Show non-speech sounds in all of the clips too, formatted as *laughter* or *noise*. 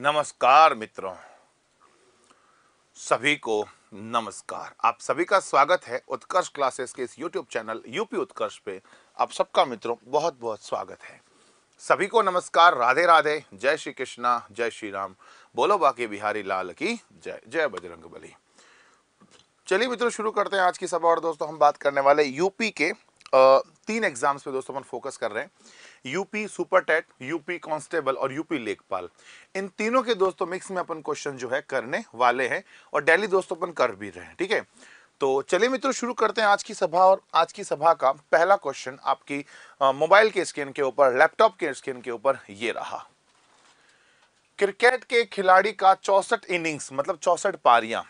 नमस्कार मित्रों सभी को नमस्कार आप सभी का स्वागत है उत्कर्ष क्लासेस के इस यूट्यूब चैनल यूपी उत्कर्ष पे आप सबका मित्रों बहुत बहुत स्वागत है सभी को नमस्कार राधे राधे जय श्री कृष्णा जय श्री राम बोलो बाकी बिहारी लाल की जय जय बजरंग बली चलिए मित्रों शुरू करते हैं आज की सभा और दोस्तों हम बात करने वाले यूपी के तीन एग्जाम्स पे दोस्तों अपन फोकस कर रहे हैं UP super TET UP constable और यूपी लेखपाल इन तीनों के दोस्तों मिक्स में अपन क्वेश्चन जो है करने वाले हैं और डेली दोस्तों अपन कर भी रहे हैं ठीक है तो चलिए मित्रों शुरू करते हैं आज की सभा और आज की सभा का पहला क्वेश्चन आपकी मोबाइल के स्क्रीन के ऊपर लैपटॉप के स्क्रीन के ऊपर ये रहा क्रिकेट के खिलाड़ी का चौसठ इनिंग्स मतलब चौसठ पारियां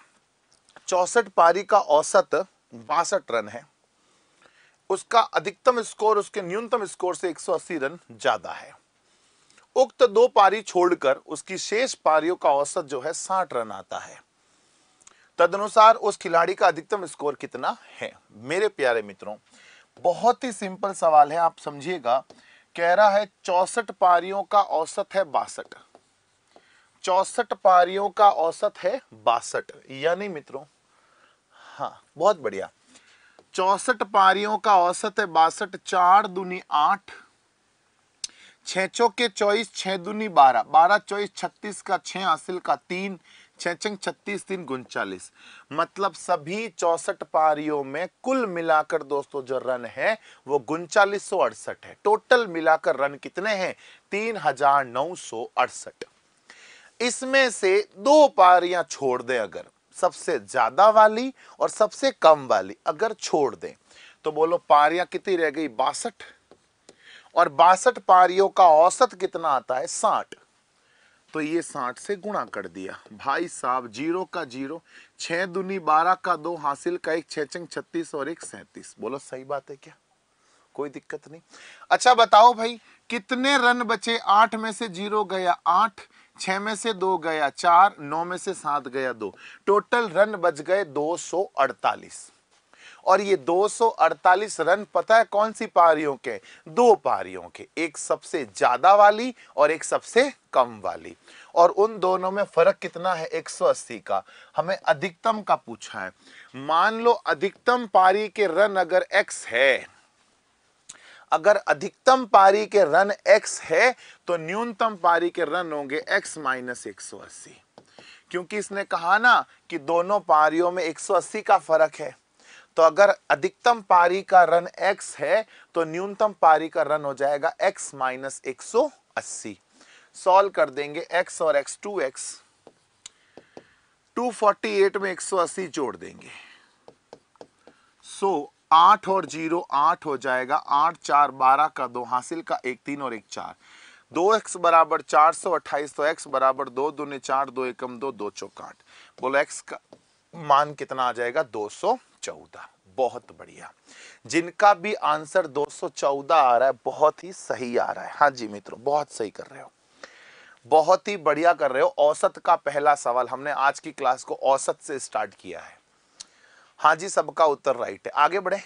चौसठ पारी का औसत बासठ रन है उसका अधिकतम स्कोर उसके न्यूनतम स्कोर से 180 रन ज्यादा है उक्त दो पारी छोड़कर उसकी शेष पारियों का औसत जो है 60 रन आता है तदनुसार उस खिलाड़ी का अधिकतम स्कोर कितना है मेरे प्यारे मित्रों बहुत ही सिंपल सवाल है आप समझिएगा कह रहा है चौसठ पारियों का औसत है बासठ चौसठ पारियों का औसत है बासठ यानी मित्रों हाँ बहुत बढ़िया चौसठ पारियों का औसत है बासठ चार दूनी आठ छ चौके चौबीस छः दूनी बारह बारह चौबीस छत्तीस का छः हासिल का तीन छंग छत्तीस तीन उनचालीस मतलब सभी चौसठ पारियों में कुल मिलाकर दोस्तों जो रन है वो उनचालीस सौ अड़सठ है टोटल मिलाकर रन कितने हैं तीन हजार नौ सौ अड़सठ इसमें से दो पारियां छोड़ दे अगर सबसे ज़्यादा वाली और सबसे कम वाली अगर छोड़ दें तो बोलो पारियां कितनी रह गई बासठ और बासठ पारियों का औसत कितना आता है साठ तो ये साठ से गुणा कर दिया भाई साहब जीरो का जीरो छह दुनी बारह का दो हासिल का एक छह चंग छत्तीस और एक सैतीस बोलो सही बात है क्या कोई दिक्कत नहीं अच्छा बताओ भाई कितने रन बचे आठ में से जीरो गया आठ छह में से दो गया चार नौ में से सात गया दो टोटल रन बच गए 248 और ये 248 रन पता है कौन सी पारियों के दो पारियों के एक सबसे ज्यादा वाली और एक सबसे कम वाली और उन दोनों में फर्क कितना है 180 का हमें अधिकतम का पूछा है मान लो अधिकतम पारी के रन अगर एक्स है अगर अधिकतम पारी के रन x है तो न्यूनतम पारी के रन होंगे x माइनस एक क्योंकि इसने कहा ना कि दोनों पारियों में 180 का फर्क है तो अगर अधिकतम पारी का रन x है तो न्यूनतम पारी का रन हो जाएगा x माइनस एक सॉल्व कर देंगे x और x 2x 248 में 180 जोड़ देंगे सो so, आठ और जीरो आठ हो जाएगा आठ चार बारह का दो हासिल का एक तीन और एक चार दो एक्स बराबर चार सौ अट्ठाईस तो एक्स बराबर दो दूने चार दो एकम दो दो चौकाठ बोलो एक्स का मान कितना आ जाएगा दो सौ चौदह बहुत बढ़िया जिनका भी आंसर 214 आ रहा है बहुत ही सही आ रहा है हाँ जी मित्रों बहुत सही कर रहे हो बहुत ही बढ़िया कर रहे हो औसत का पहला सवाल हमने आज की क्लास को औसत से स्टार्ट किया है हाँ जी सबका उत्तर राइट है आगे बढ़े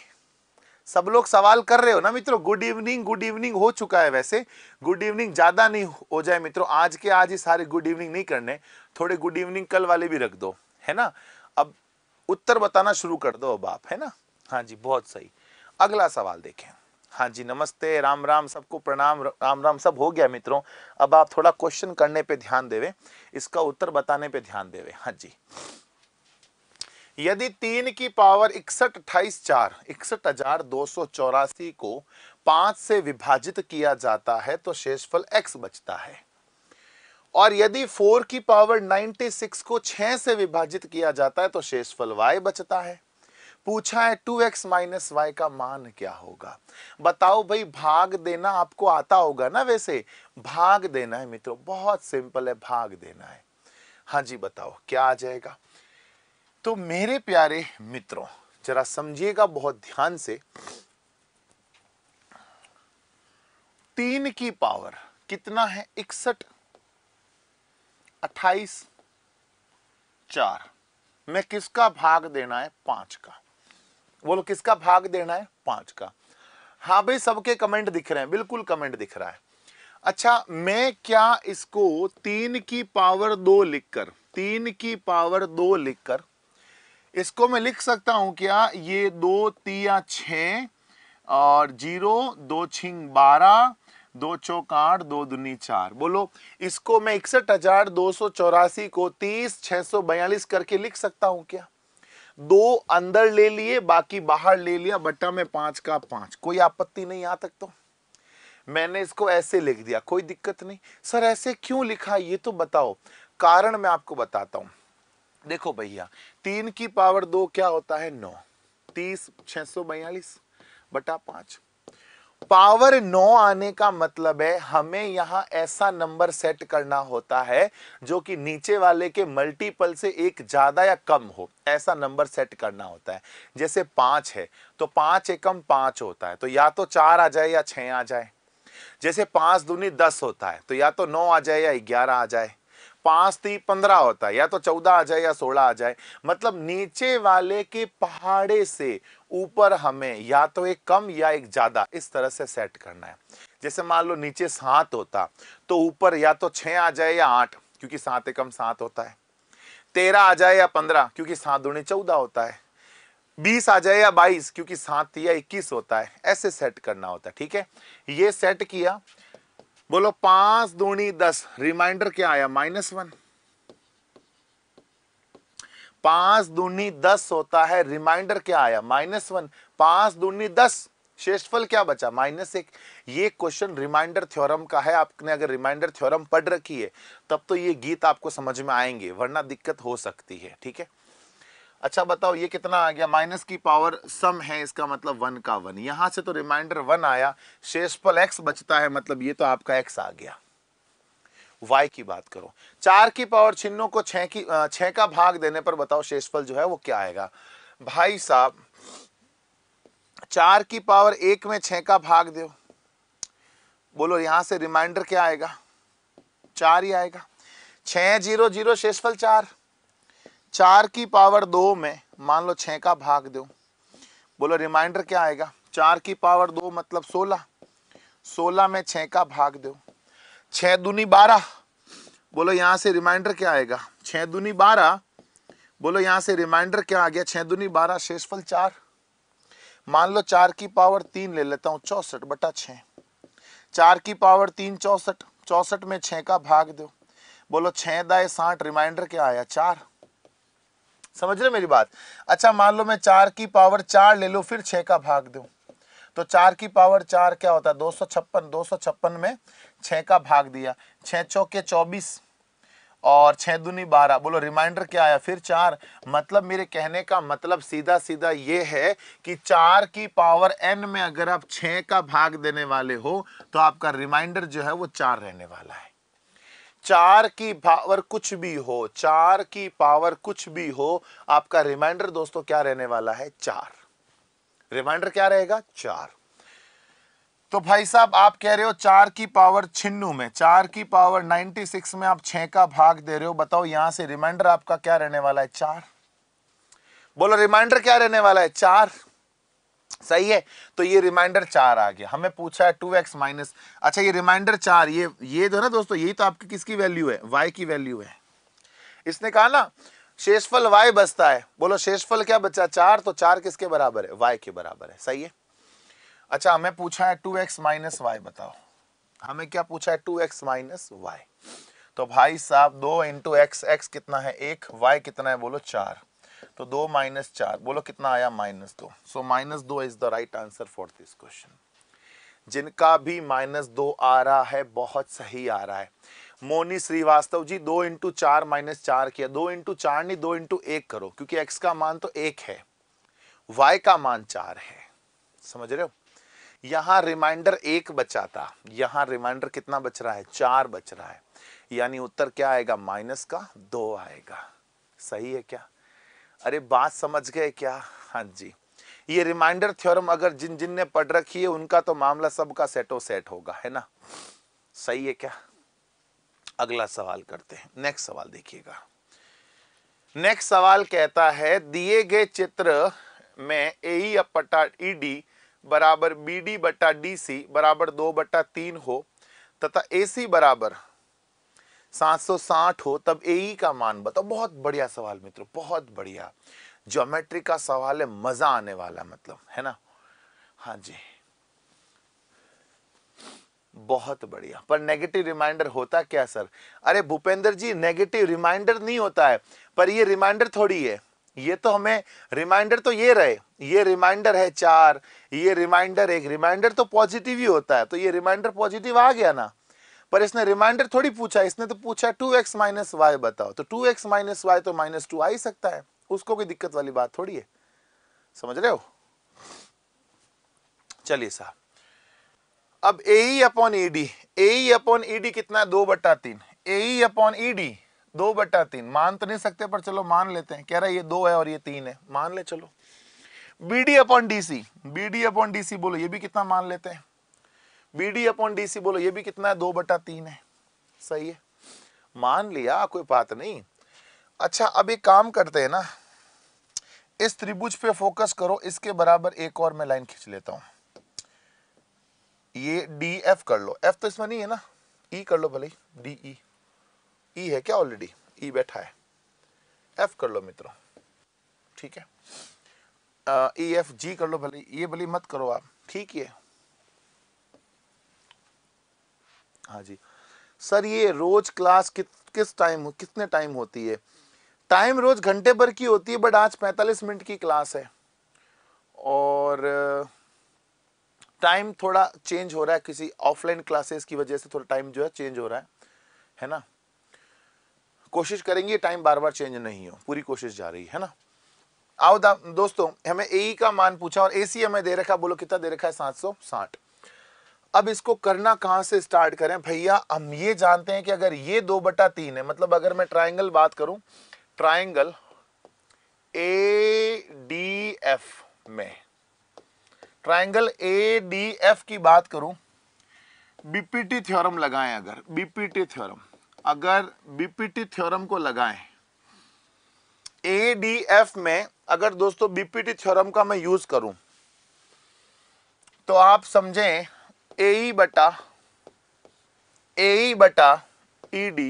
सब लोग सवाल कर रहे हो ना मित्रों गुड इवनिंग गुड इवनिंग हो चुका है वैसे गुड इवनिंग ज़्यादा नहीं हो जाए मित्रों आज के आज ही सारे गुड इवनिंग नहीं करने थोड़े गुड इवनिंग कल वाले भी रख दो है ना अब उत्तर बताना शुरू कर दो अब आप है ना हाँ जी बहुत सही अगला सवाल देखें हाँ जी नमस्ते राम राम सबको प्रणाम राम राम सब हो गया मित्रों अब आप थोड़ा क्वेश्चन करने पे ध्यान देवे इसका उत्तर बताने पे ध्यान देवे हाँ जी यदि तीन की पावर इकसठ अट्ठाईस चार इकसठ हजार दो सौ चौरासी को पांच से विभाजित किया जाता है तो शेषफल एक्स बचता है और यदि फोर की पावर सिक्स को 6 से विभाजित किया जाता है तो शेषफल y बचता है पूछा है टू एक्स माइनस वाई का मान क्या होगा बताओ भाई भाग देना आपको आता होगा ना वैसे भाग देना है मित्रों बहुत सिंपल है भाग देना है हाँ जी बताओ क्या आ जाएगा तो मेरे प्यारे मित्रों जरा समझिएगा बहुत ध्यान से तीन की पावर कितना है इकसठ अट्ठाईस चार मैं किसका भाग देना है पांच का बोलो किसका भाग देना है पांच का हाँ भाई सबके कमेंट दिख रहे हैं बिल्कुल कमेंट दिख रहा है अच्छा मैं क्या इसको तीन की पावर दो लिखकर तीन की पावर दो लिखकर इसको मैं लिख सकता हूं क्या ये दो तिया छ और जीरो दो छिंग बारह दो चौक आठ दो दुनी चार बोलो इसको मैं इकसठ हजार दो सौ चौरासी को तीस छह सौ बयालीस करके लिख सकता हूं क्या दो अंदर ले लिए बाकी बाहर ले लिया बट्टा में पांच का पांच कोई आपत्ति नहीं आ तक तो मैंने इसको ऐसे लिख दिया कोई दिक्कत नहीं सर ऐसे क्यों लिखा ये तो बताओ कारण मैं आपको बताता हूं देखो भैया तीन की पावर दो क्या होता है नौ तीस छह सौ बयालीस बटा पांच पावर नौ आने का मतलब है हमें यहां ऐसा नंबर सेट करना होता है जो कि नीचे वाले के मल्टीपल से एक ज्यादा या कम हो ऐसा नंबर सेट करना होता है जैसे पांच है तो पांच एकम पांच होता है तो या तो चार आ जाए या छह आ जाए जैसे पांच दूनी दस होता है तो या तो नौ आ जाए या ग्यारह आ जाए पांच थी पंद्रह होता है या तो चौदह आ जाए या सोलह आ जाए मतलब नीचे वाले के पहाड़े से ऊपर हमें या तो एक कम या एक ज्यादा इस तरह से सेट करना है जैसे मान लो नीचे सात होता तो ऊपर या तो छ आ जाए या आठ क्योंकि सात एकम सात होता है तेरह आ जाए या पंद्रह क्योंकि सात दूनी चौदह होता है बीस आ जाए या बाईस क्योंकि सात या इक्कीस होता है ऐसे सेट करना होता है ठीक है ये सेट किया बोलो पांच दूनी दस रिमाइंडर क्या आया माइनस वन पांच दूनी दस होता है रिमाइंडर क्या आया माइनस वन पांच दूनी दस शेषफल क्या बचा माइनस एक ये क्वेश्चन रिमाइंडर थ्योरम का है आपने अगर रिमाइंडर थ्योरम पढ़ रखी है तब तो ये गीत आपको समझ में आएंगे वरना दिक्कत हो सकती है ठीक है अच्छा बताओ ये कितना आ गया माइनस की पावर सम है इसका मतलब वन का वन यहां से तो रिमाइंडर वन आया शेषफल एक्स बचता है मतलब ये तो आपका एक्स आ गया वाई की बात करो चार की पावर छिन्नों को छह की छह का भाग देने पर बताओ शेषफल जो है वो क्या आएगा भाई साहब चार की पावर एक में छह का भाग दो बोलो यहां से रिमाइंडर क्या आएगा चार ही आएगा छह जीरो जीरो शेषफल चार चार की पावर दो में मान लो छः का भाग दो बोलो रिमाइंडर क्या आएगा चार की पावर दो मतलब सोलह सोलह में छः का भाग दो छह दूनी बारह बोलो यहां से रिमाइंडर क्या आएगा छः दूनी बारह बोलो यहां से रिमाइंडर क्या आ गया छह दूनी बारह शेषफल चार मान लो चार की पावर तीन ले लेता हूं चौसठ बटा छ चार की पावर तीन चौसठ चौसठ में छः का भाग दो बोलो छह दाए साठ रिमाइंडर क्या आया चार समझ रहे मेरी बात अच्छा मान लो मैं चार की पावर चार ले लो फिर छह का भाग दू तो चार की पावर चार क्या होता है दो सौ छप्पन दो सौ छप्पन में छह का भाग दिया छह चौके चौबीस और छह दुनी बारह बोलो रिमाइंडर क्या आया फिर चार मतलब मेरे कहने का मतलब सीधा सीधा ये है कि चार की पावर एन में अगर आप छह का भाग देने वाले हो तो आपका रिमाइंडर जो है वो चार रहने वाला है चार की पावर कुछ भी हो चार की पावर कुछ भी हो आपका रिमाइंडर दोस्तों क्या रहने वाला है चार रिमाइंडर क्या रहेगा चार तो भाई साहब आप कह रहे हो चार की पावर छिन्नू में चार की पावर 96 में आप छह का भाग दे रहे हो बताओ यहां से रिमाइंडर आपका क्या रहने वाला है चार बोलो रिमाइंडर क्या रहने वाला है चार सही है तो ये रिमाइंडर चार आ गया हमें पूछा है टू एक्स माइनस अच्छा ये रिमाइंडर चार ये ये जो है ना दोस्तों यही तो आपकी किसकी वैल्यू है वाई की वैल्यू है इसने कहा ना शेषफल वाई बचता है बोलो शेषफल क्या बचा चार तो चार किसके बराबर है वाई के बराबर है सही है अच्छा हमें पूछा है टू एक्स माइनस वाई बताओ हमें क्या पूछा है टू एक्स माइनस वाई तो भाई साहब दो इंटू एक्स एक्स कितना है एक वाई कितना है बोलो चार तो दो माइनस चार बोलो कितना आया माइनस दो सो माइनस दो is the right answer for this question जिनका भी माइनस दो आ रहा है बहुत सही आ रहा है मोनी श्रीवास्तव जी दो इंटू चार माइनस चार किया दो इंटू चार नहीं दो इंटू एक करो क्योंकि एक्स का मान तो एक है वाई का मान चार है समझ रहे हो यहाँ रिमाइंडर एक बचा था यहाँ रिमाइंडर कितना बच रहा है चार बच रहा है यानी उत्तर क्या आएगा माइनस का दो आएगा सही है क्या अरे बात समझ गए क्या हाँ जी ये रिमाइंडर थ्योरम अगर जिन जिन ने पढ़ रखी है उनका तो मामला सबका सेटो सेट होगा है ना सही है क्या अगला सवाल करते हैं नेक्स्ट सवाल देखिएगा नेक्स्ट सवाल कहता है दिए गए चित्र में ए e बटा ई e डी बराबर बी डी बटा डी सी बराबर दो बटा तीन हो तथा ए सी बराबर 760 हो तब ए e का मान बताओ बहुत बढ़िया सवाल मित्रों बहुत बढ़िया ज्योमेट्री का सवाल है मजा आने वाला मतलब है ना हाँ जी बहुत बढ़िया पर नेगेटिव रिमाइंडर होता क्या सर अरे भूपेंद्र जी नेगेटिव रिमाइंडर नहीं होता है पर ये रिमाइंडर थोड़ी है ये तो हमें रिमाइंडर तो ये रहे ये रिमाइंडर है चार ये रिमाइंडर एक रिमाइंडर तो पॉजिटिव ही होता है तो ये रिमाइंडर पॉजिटिव आ गया ना पर इसने रिमाइंडर थोड़ी पूछा इसने तो पूछा टू एक्स माइनस वाई बताओ तो टू एक्स माइनस वाई तो माइनस टू आ ही सकता है उसको कोई दिक्कत वाली बात थोड़ी है समझ रहे हो चलिए साहब अब A upon E D A upon E D कितना है दो बट्टा तीन ए अपॉन ई डी दो बट्टा तीन मान तो नहीं सकते पर चलो मान लेते हैं कह रहा है ये दो है और ये तीन है मान ले चलो B D upon D C B D upon D C बोलो ये भी कितना मान लेते हैं B D upon D C बोलो ये भी कितना है दो बटा तीन है सही है मान लिया कोई बात नहीं अच्छा अब एक काम करते हैं ना इस त्रिभुज पे फोकस करो इसके बराबर एक और मैं लाइन खींच लेता हूं ये डी एफ कर लो एफ तो इसमें नहीं है ना ई e कर लो भले डी ई e।, e है क्या ऑलरेडी ई e बैठा है एफ कर लो मित्रों ठीक है ई एफ जी कर लो भले ये भले मत करो आप ठीक है हाँ जी सर ये रोज क्लास कि, किस टाइम कितने टाइम होती है टाइम रोज घंटे भर की होती है बट आज 45 मिनट की क्लास है और टाइम थोड़ा चेंज हो रहा है किसी ऑफलाइन क्लासेस की वजह से थोड़ा टाइम जो है चेंज हो रहा है है ना कोशिश करेंगे टाइम बार बार चेंज नहीं हो पूरी कोशिश जा रही है ना आओ दोस्तों हमें ए e का मान पूछा और ए सी हमें दे रखा बोलो कितना दे रखा है सात सौ साठ अब इसको करना कहां से स्टार्ट करें भैया हम ये जानते हैं कि अगर ये दो बटा तीन है मतलब अगर मैं ट्राइंगल बात करूं ट्राइंगल ए डी एफ में ट्राइंगल ए डी एफ की बात करूं बीपीटी थ्योरम लगाएं अगर बीपीटी थ्योरम अगर बीपीटी थ्योरम को लगाएं ए डी एफ में अगर दोस्तों बीपीटी थ्योरम का मैं यूज करूं तो आप समझें ए बटा ए बटा ई e डी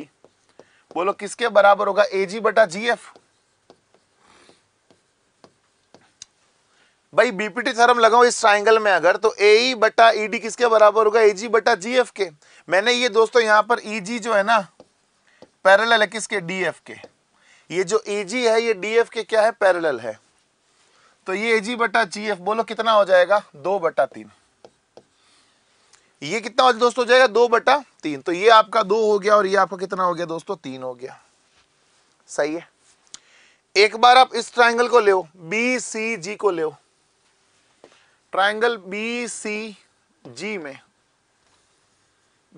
बोलो किसके बराबर होगा ए जी बटा जी एफ भाई बीपीटी थर्म लगाओ इस ट्राइंगल में अगर तो ए e बटा ई e डी किसके बराबर होगा ए जी बटा जी एफ के मैंने ये दोस्तों यहां पर ई जी जो है ना पैरल है किसके डी एफ के ये जो ए जी है ये डी एफ के क्या है पैरल है तो ये ए जी बटा जी एफ बोलो कितना हो जाएगा दो बटा तीन ये कितना दोस्तों हो जाएगा दो बटा तीन तो ये आपका दो हो गया और ये आपका कितना हो गया दोस्तों तीन हो गया सही है एक बार आप इस ट्राइंगल को ले बी सी जी को ले ट्राइंगल बी सी जी में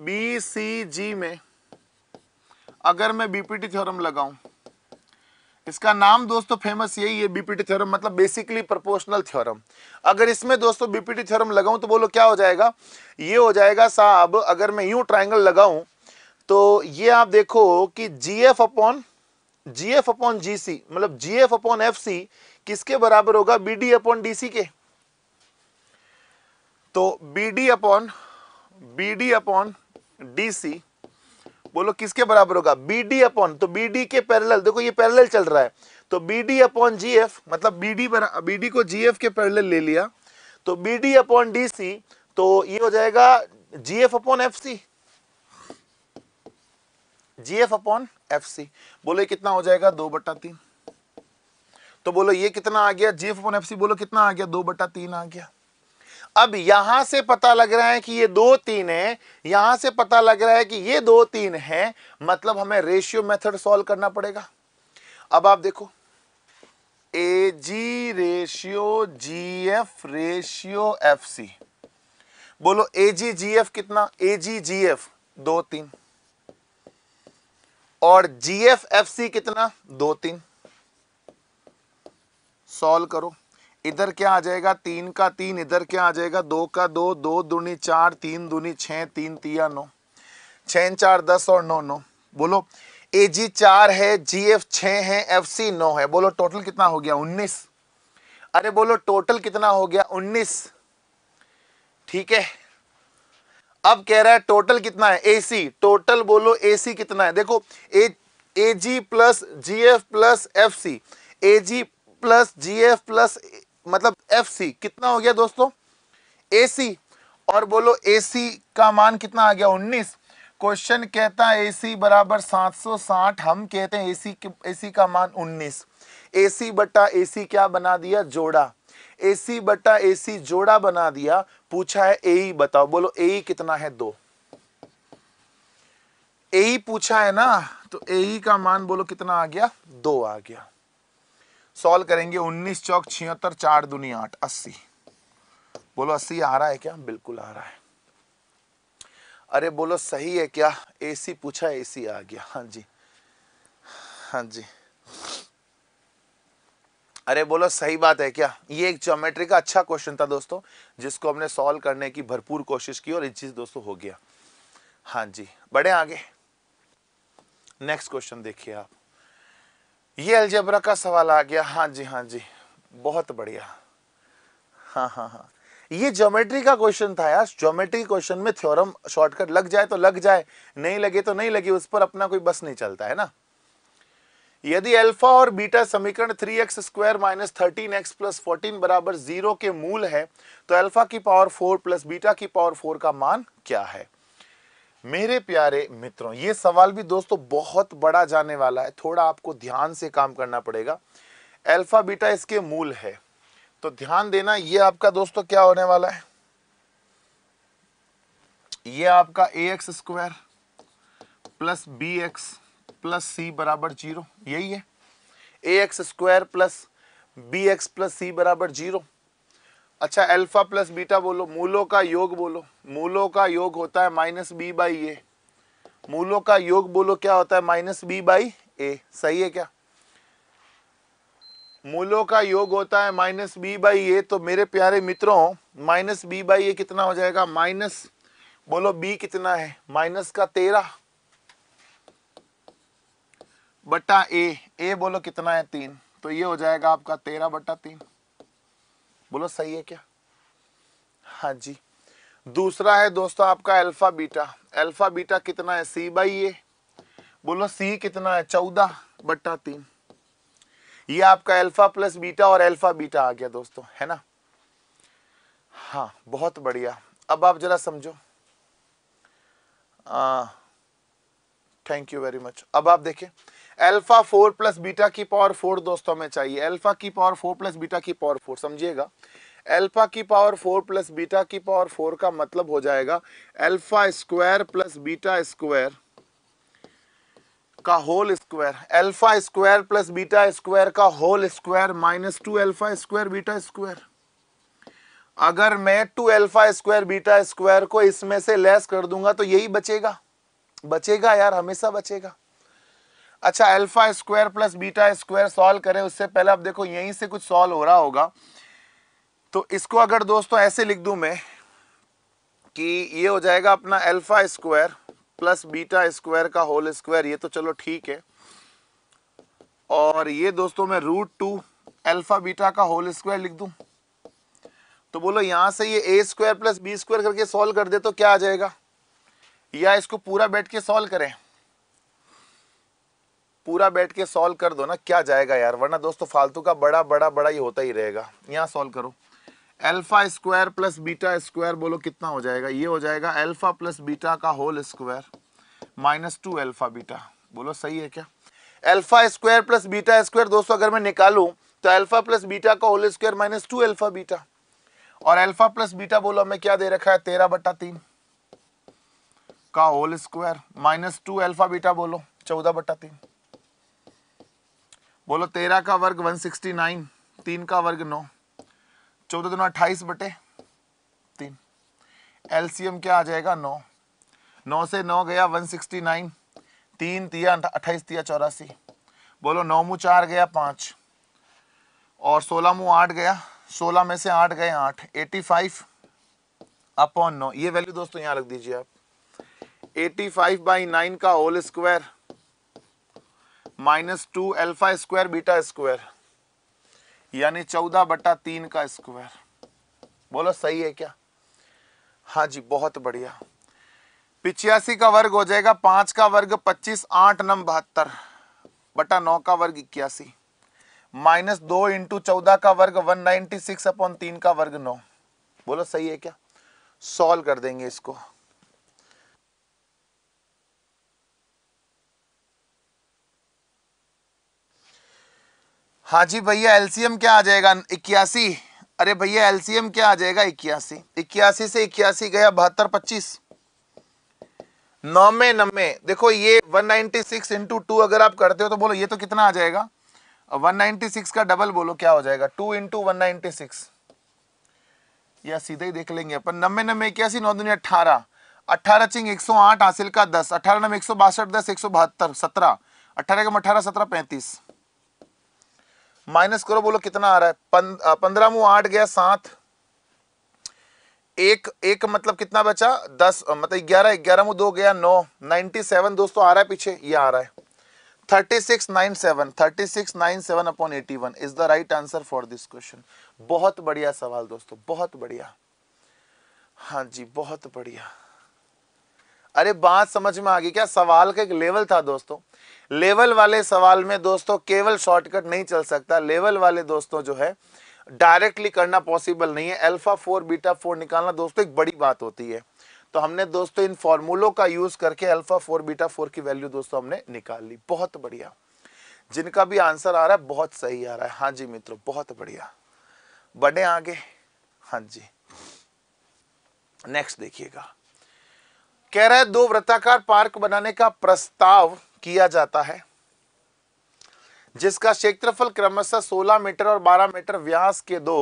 बी सी जी में अगर मैं बीपीटी थ्योरम लगाऊं इसका नाम दोस्तों फेमस यही है बीपीटी थ्योरम मतलब बेसिकली प्रोपोर्शनल थ्योरम अगर इसमें दोस्तों बीपीटी थ्योरम लगाऊं तो बोलो क्या हो जाएगा ये हो जाएगा साहब अगर मैं यू ट्राइंगल लगाऊं तो ये आप देखो कि G F upon G F upon G C मतलब G F upon F C किसके बराबर होगा B D upon D C के तो B D upon B D upon D C बोलो किसके बराबर होगा बी डी अपॉन तो बी डी के पैरेलल देखो ये पैरेलल चल रहा है तो B D upon G F मतलब बी डी बी डी को जी एफ के पैरेलल ले लिया तो B D upon D C तो ये हो जाएगा G F upon F C G F upon F C बोलो कितना हो जाएगा दो बटा तीन तो बोलो ये कितना आ गया G F upon F C बोलो कितना आ गया दो बटा तीन आ गया अब यहां से पता लग रहा है कि ये दो तीन है यहां से पता लग रहा है कि ये दो तीन है मतलब हमें रेशियो मेथड सॉल्व करना पड़ेगा अब आप देखो A G ratio G F ratio F C बोलो ए जी जी एफ कितना ए जी जी एफ दो तीन और जी एफ एफ सी कितना दो तीन सॉल्व करो इधर क्या आ जाएगा तीन का तीन इधर क्या आ जाएगा दो का दो दो दूनी चार तीन दूनी छ तीन तिया नौ छ चार दस और नौ नौ बोलो ए जी चार है जी एफ छः है एफ सी नौ है बोलो टोटल कितना हो गया उन्नीस अरे बोलो टोटल कितना हो गया उन्नीस ठीक है अब कह रहा है टोटल कितना है ए सी टोटल बोलो ए सी कितना है देखो A A G plus G F plus F C A G plus G F plus मतलब एफ सी कितना हो गया दोस्तों ए और बोलो ए सी का मान कितना आ गया उन्नीस क्वेश्चन कहता है ए बराबर 760 हम कहते हैं ए सी का मान 19 ए सी बटा ए क्या बना दिया जोड़ा ए सी बटा ए सी जोड़ा बना दिया पूछा है ए e, बताओ बोलो ए e कितना है दो ए e पूछा है ना तो ए का मान बोलो कितना आ गया दो आ गया सॉल्व करेंगे उन्नीस चौक छिहत्तर चार दुनिया आठ अस्सी बोलो अस्सी आ रहा है क्या बिल्कुल आ रहा है अरे बोलो सही है क्या एसी पूछा एसी आ गया हाँ जी हाँ जी अरे बोलो सही बात है क्या ये एक ज्योमेट्री का अच्छा क्वेश्चन था दोस्तों जिसको हमने सॉल्व करने की भरपूर कोशिश की और इस चीज दोस्तों हो गया हाँ जी बड़े आगे नेक्स्ट क्वेश्चन देखिए आप ये अलजबरा का सवाल आ गया हाँ जी हाँ जी बहुत बढ़िया हाँ हाँ हाँ ये ज्योमेट्री का क्वेश्चन था यार ज्योमेट्री क्वेश्चन में थ्योरम शॉर्टकट लग जाए तो लग जाए नहीं लगे तो नहीं लगे उस पर अपना कोई बस नहीं चलता है ना यदि अल्फा और बीटा समीकरण 3x X square minus thirteen X plus fourteen बराबर जीरो के मूल है तो अल्फा की पावर फोर प्लस बीटा की पावर फोर का मान क्या है मेरे प्यारे मित्रों ये सवाल भी दोस्तों बहुत बड़ा जाने वाला है थोड़ा आपको ध्यान से काम करना पड़ेगा अल्फा बीटा इसके मूल है तो ध्यान देना ये आपका दोस्तों क्या होने वाला है ये आपका A X square plus B X plus C बराबर जीरो यही है A X square plus B X plus C बराबर जीरो अच्छा अल्फा प्लस बीटा बोलो मूलों का योग बोलो मूलों का योग होता है माइनस बी बाई ए मूलों का योग बोलो क्या होता है माइनस बी बाई ए सही है क्या मूलों का योग होता है माइनस बी बाई ए तो मेरे प्यारे मित्रों माइनस बी बाई ए कितना हो जाएगा माइनस बोलो बी कितना है माइनस का तेरह बटा ए ए बोलो कितना है तीन तो ये हो जाएगा आपका तेरह बटा तीन बोलो सही है क्या हाँ जी दूसरा है दोस्तों आपका अल्फा बीटा अल्फा बीटा कितना है सी बाई ए बोलो सी कितना है चौदह बट्टा तीन ये आपका अल्फा प्लस बीटा और अल्फा बीटा आ गया दोस्तों है ना हाँ बहुत बढ़िया अब आप जरा समझो थैंक यू वेरी मच अब आप देखें अल्फा फोर प्लस बीटा की पावर फोर दोस्तों में चाहिए अल्फा की पावर फोर प्लस बीटा की पावर फोर समझिएगा अल्फा की पावर फोर प्लस बीटा की पावर फोर का मतलब हो जाएगा alpha square plus beta square का whole square alpha square plus beta square का whole square minus two alpha square beta square अगर मैं two alpha square beta square को इसमें से लेस कर दूंगा तो यही बचेगा बचेगा यार हमेशा बचेगा अच्छा alpha square plus beta square solve करें उससे पहले आप देखो यहीं से कुछ सॉल्व हो रहा होगा तो इसको अगर दोस्तों ऐसे लिख दूं मैं कि ये हो जाएगा अपना alpha square plus beta square का होल स्क्वायर ये तो चलो ठीक है और ये दोस्तों मैं रूट टू अल्फा बीटा का होल स्क्वायर लिख दूं तो बोलो यहां से ये a square plus b square करके सॉल्व कर दे तो क्या आ जाएगा या इसको पूरा बैठ के सॉल्व करें पूरा बैठ के सॉल्व कर दो ना क्या जाएगा यार वरना दोस्तों फालतू का बड़ा बड़ा बड़ा ही होता ही रहेगा यहाँ सॉल्व करो alpha square plus beta square बोलो कितना हो जाएगा ये हो जाएगा अल्फा प्लस बीटा का whole square minus two alpha beta बोलो सही है क्या alpha square plus beta square दोस्तों अगर मैं निकालू तो अल्फा प्लस बीटा का whole square minus two alpha beta और अल्फा प्लस बीटा बोलो हमें क्या दे रखा है तेरह बट्टा तीन का whole square minus two alpha beta बोलो चौदह बट्टा तीन बोलो तेरह का वर्ग वन सिक्सटी नाइन तीन का वर्ग नौ चौदह दोनों अट्ठाईस बटे तीन एलसीएम क्या आ जाएगा नौ नौ से नौ गया वन सिक्सटी नाइन तीन तिया अट्ठाईस तिया चौरासी बोलो नौ मुँह चार गया पाँच और सोलह मुँह आठ गया सोलह में से आठ गए आठ एटी फाइव अपॉन नौ ये वैल्यू दोस्तों यहाँ रख दीजिए आप एटी फाइव बाई नाइन का whole square minus two alpha square beta square यानी चौदह बटा तीन का स्क्वायर बोलो सही है क्या हाँ जी बहुत बढ़िया पिचासी का वर्ग हो जाएगा पांच का वर्ग पच्चीस आठ नम बहत्तर बटा नौ का वर्ग इक्यासी माइनस दो इंटू चौदह का वर्ग वन नाइनटी सिक्स अपॉन तीन का वर्ग नौ बोलो सही है क्या सॉल्व कर देंगे इसको हाँ जी भैया एलसीएम क्या आ जाएगा इक्यासी अरे भैया एलसीएम क्या आ जाएगा इक्यासी इक्यासी से इक्यासी गया बहत्तर पच्चीस नौमे नब्बे देखो ये 196 नाइनटी सिक्स अगर आप करते हो तो बोलो ये तो कितना आ जाएगा 196 का डबल बोलो क्या हो जाएगा two into one ninety six या सीधे ही देख लेंगे अपन नब्बे नब्बे इक्यासी नौ दुनिया अठारह अठारह चिंग एक सौ आठ हासिल का दस अठारह नब्बे एक सौ बासठ दस एक सौ बहत्तर सत्रह अठारह का अठारह सत्रह पैंतीस माइनस करो बोलो कितना आ रहा है पंद्रह मुंह आठ गया सात एक एक मतलब कितना बचा दस मतलब ग्यारह ग्यारह मुंह दो गया नौ नाइनटी सेवन दोस्तों आ रहा है पीछे ये आ रहा है thirty six nine seven thirty six nine seven upon eighty one is the right answer for this question बहुत बढ़िया सवाल दोस्तों बहुत बढ़िया हाँ जी बहुत बढ़िया अरे बात समझ में आ गई क्या सवाल का एक लेवल था दोस्तों लेवल वाले सवाल में दोस्तों केवल शॉर्टकट नहीं चल सकता लेवल वाले दोस्तों जो है डायरेक्टली करना पॉसिबल नहीं है अल्फा फोर बीटा फोर निकालना दोस्तों एक बड़ी बात होती है तो हमने दोस्तों इन फॉर्मूलों का यूज करके अल्फा फोर बीटा फोर की वैल्यू दोस्तों हमने निकाल ली बहुत बढ़िया जिनका भी आंसर आ रहा है बहुत सही आ रहा है हाँ जी मित्रों बहुत बढ़िया बढ़े आगे हाँ जी नेक्स्ट देखिएगा कह रहा है दो वृत्ताकार पार्क बनाने का प्रस्ताव किया जाता है जिसका क्षेत्रफल क्रमशः 16 मीटर और 12 मीटर व्यास के दो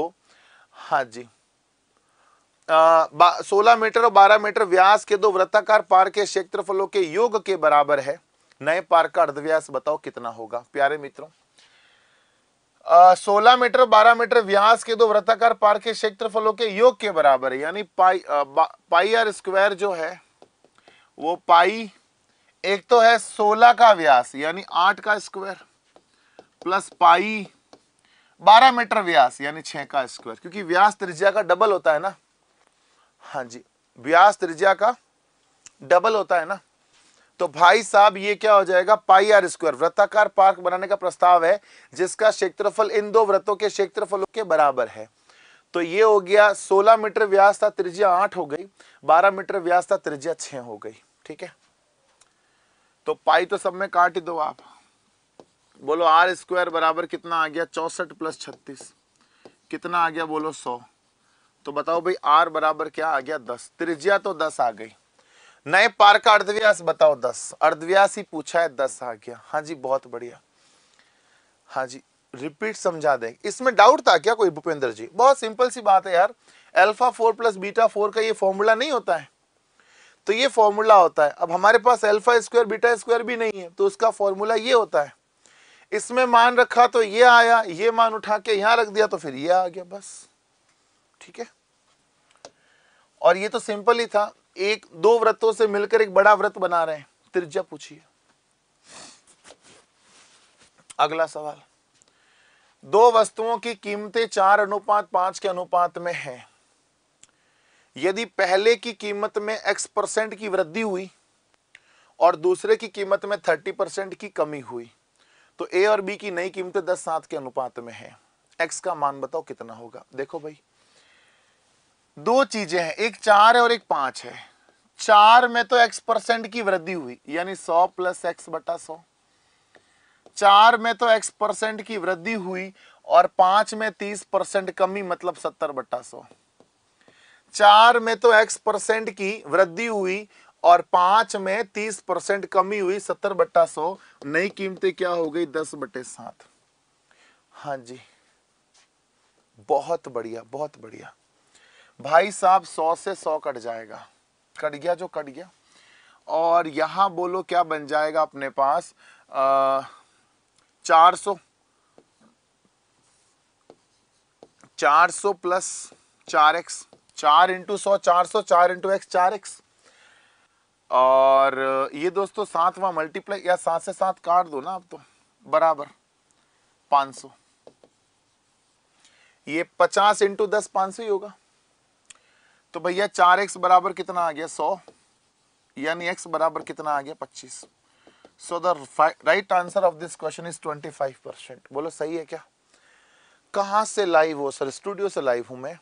हाँ जी सोलह मीटर और बारह मीटर व्यास के दो वृत्ताकार पार्क के क्षेत्रफलों के योग के बराबर है नए पार्क का अर्धव्यास बताओ कितना होगा प्यारे मित्रों सोलह मीटर बारह मीटर व्यास के दो वृत्ताकार पार्क के क्षेत्रफलों के योग के बराबर है यानी पाई आ, पाई आर स्क्वायर जो है वो पाई एक तो है सोलह का व्यास यानी आठ का स्क्वायर प्लस पाई बारह मीटर व्यास यानी छह का स्क्वायर क्योंकि व्यास त्रिज्या का डबल होता है ना हाँ जी व्यास त्रिज्या का डबल होता है ना तो भाई साहब ये क्या हो जाएगा पाई आर स्क्वायर वृत्ताकार पार्क बनाने का प्रस्ताव है जिसका क्षेत्रफल इन दो व्रतों के क्षेत्रफलों के बराबर है तो ये हो गया 16 मीटर व्यास था त्रिज्या 8 हो गई 12 मीटर व्यास था त्रिज्या 6 हो गई ठीक है तो पाई तो सब में काट दो आप बोलो आर स्क्वायर बराबर कितना आ गया चौसठ प्लस छत्तीस कितना आ गया बोलो सौ तो बताओ भाई आर बराबर क्या आ गया दस त्रिज्या तो दस आ गई नए पार का अर्धव्यास बताओ दस अर्धव्यास ही पूछा है दस आ गया हाँ जी बहुत बढ़िया हाँ जी रिपीट समझा दें इसमें डाउट था क्या कोई भूपेंद्र जी बहुत सिंपल सी बात है यार alpha four plus beta four का ये फॉर्मूला नहीं होता है तो ये फॉर्मूला होता है अब हमारे पास अल्फा स्क्वायर बीटा स्क्वायर भी नहीं है तो उसका फॉर्मूला ये होता है इसमें मान रखा तो ये आया ये मान उठा के यहां रख दिया तो फिर ये आ गया बस ठीक है और ये तो सिंपल ही था एक दो व्रतों से मिलकर एक बड़ा व्रत बना रहे हैं त्रिज्या पूछिए अगला सवाल दो वस्तुओं की कीमतें चार अनुपात पांच के अनुपात में हैं यदि पहले की कीमत में एक्स परसेंट की वृद्धि हुई और दूसरे की कीमत में थर्टी परसेंट की कमी हुई तो ए और बी की नई कीमतें दस सात के अनुपात में है एक्स का मान बताओ कितना होगा देखो भाई दो चीजें हैं एक चार है और एक पांच है चार में तो एक्स परसेंट की वृद्धि हुई यानी सौ प्लस एक्स बटा सौ चार में तो एक्स परसेंट की वृद्धि हुई और पांच में तीस परसेंट कमी मतलब सत्तर बटा सौ चार में तो एक्स परसेंट की वृद्धि हुई और पांच में तीस परसेंट कमी हुई सत्तर बट्टा सौ नई कीमतें क्या हो गई दस बटे सात हाँ जी बहुत बढ़िया बहुत बढ़िया भाई साहब सौ से सौ कट जाएगा कट गया जो कट गया और यहां बोलो क्या बन जाएगा अपने पास आ, चार सौ चार सौ प्लस चार एक्स चार इंटू सौ चार सौ चार इंटू एक्स चार एक्स और ये दोस्तों सात वहाँ मल्टीप्लाई या सात से सात काट दो ना आप तो बराबर पांच सौ ये पचास इंटू दस पांच सौ ही होगा तो भैया चार एक्स बराबर कितना आ गया सौ यानी एक्स बराबर कितना आ गया पच्चीस so the right answer of this question is twenty five percent बोलो सही है क्या कहा से लाइव हो सर स्टूडियो से लाइव हूं मैं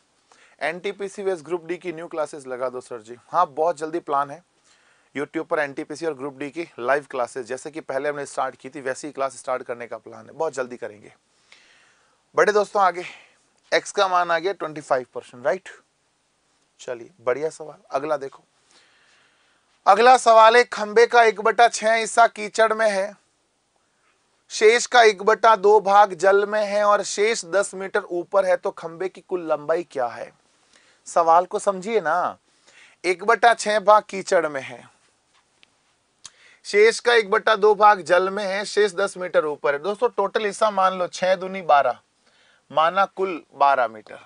N T P C group D की न्यू क्लासेस लगा दो सर जी हाँ बहुत जल्दी प्लान है यूट्यूब पर एन टी पी सी और ग्रुप डी की लाइव क्लासेस जैसे कि पहले हमने स्टार्ट की थी वैसी क्लास स्टार्ट करने का प्लान है बहुत जल्दी करेंगे बड़े दोस्तों आगे एक्स का मान आ गया ट्वेंटी फाइव परसेंट राइट चलिए बढ़िया सवाल अगला देखो अगला सवाल है खंबे का एक बटा छह हिस्सा कीचड़ में है शेष का एक बटा दो भाग जल में है और शेष दस मीटर ऊपर है तो खंबे की कुल लंबाई क्या है सवाल को समझिए ना एक बटा छह भाग कीचड़ में है शेष का एक बटा दो भाग जल में है शेष दस मीटर ऊपर है दोस्तों टोटल हिस्सा मान लो छह दुनी बारह माना कुल बारह मीटर